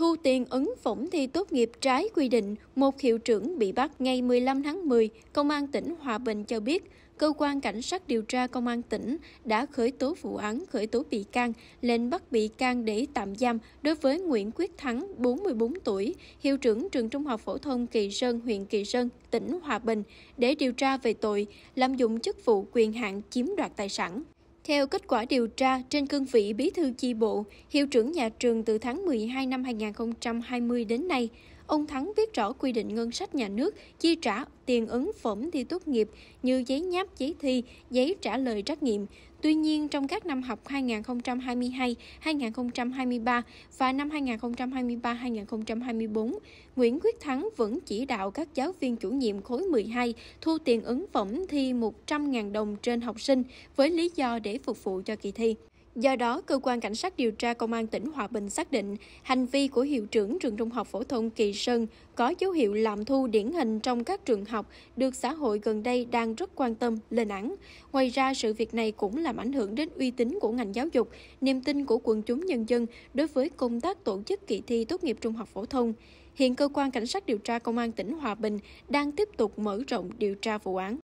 thu tiền ứng phỏng thi tốt nghiệp trái quy định, một hiệu trưởng bị bắt ngày 15 tháng 10, Công an tỉnh Hòa Bình cho biết, cơ quan cảnh sát điều tra công an tỉnh đã khởi tố vụ án khởi tố bị can, lệnh bắt bị can để tạm giam đối với Nguyễn Quyết Thắng, 44 tuổi, hiệu trưởng trường Trung học phổ thông Kỳ Sơn, huyện Kỳ Sơn, tỉnh Hòa Bình để điều tra về tội lạm dụng chức vụ quyền hạn chiếm đoạt tài sản. Theo kết quả điều tra, trên cương vị bí thư chi bộ, hiệu trưởng nhà trường từ tháng 12 năm 2020 đến nay, ông Thắng viết rõ quy định ngân sách nhà nước chi trả tiền ứng phẩm thi tốt nghiệp như giấy nháp, giấy thi, giấy trả lời trắc nghiệm. Tuy nhiên, trong các năm học 2022, 2023 và năm 2023-2024, Nguyễn Quyết Thắng vẫn chỉ đạo các giáo viên chủ nhiệm khối 12 thu tiền ứng phẩm thi 100.000 đồng trên học sinh với lý do để phục vụ cho kỳ thi. Do đó, cơ quan cảnh sát điều tra công an tỉnh Hòa Bình xác định hành vi của hiệu trưởng trường trung học phổ thông Kỳ Sơn có dấu hiệu lạm thu điển hình trong các trường học được xã hội gần đây đang rất quan tâm, lên án. Ngoài ra, sự việc này cũng làm ảnh hưởng đến uy tín của ngành giáo dục, niềm tin của quần chúng nhân dân đối với công tác tổ chức kỳ thi tốt nghiệp trung học phổ thông. Hiện cơ quan cảnh sát điều tra công an tỉnh Hòa Bình đang tiếp tục mở rộng điều tra vụ án.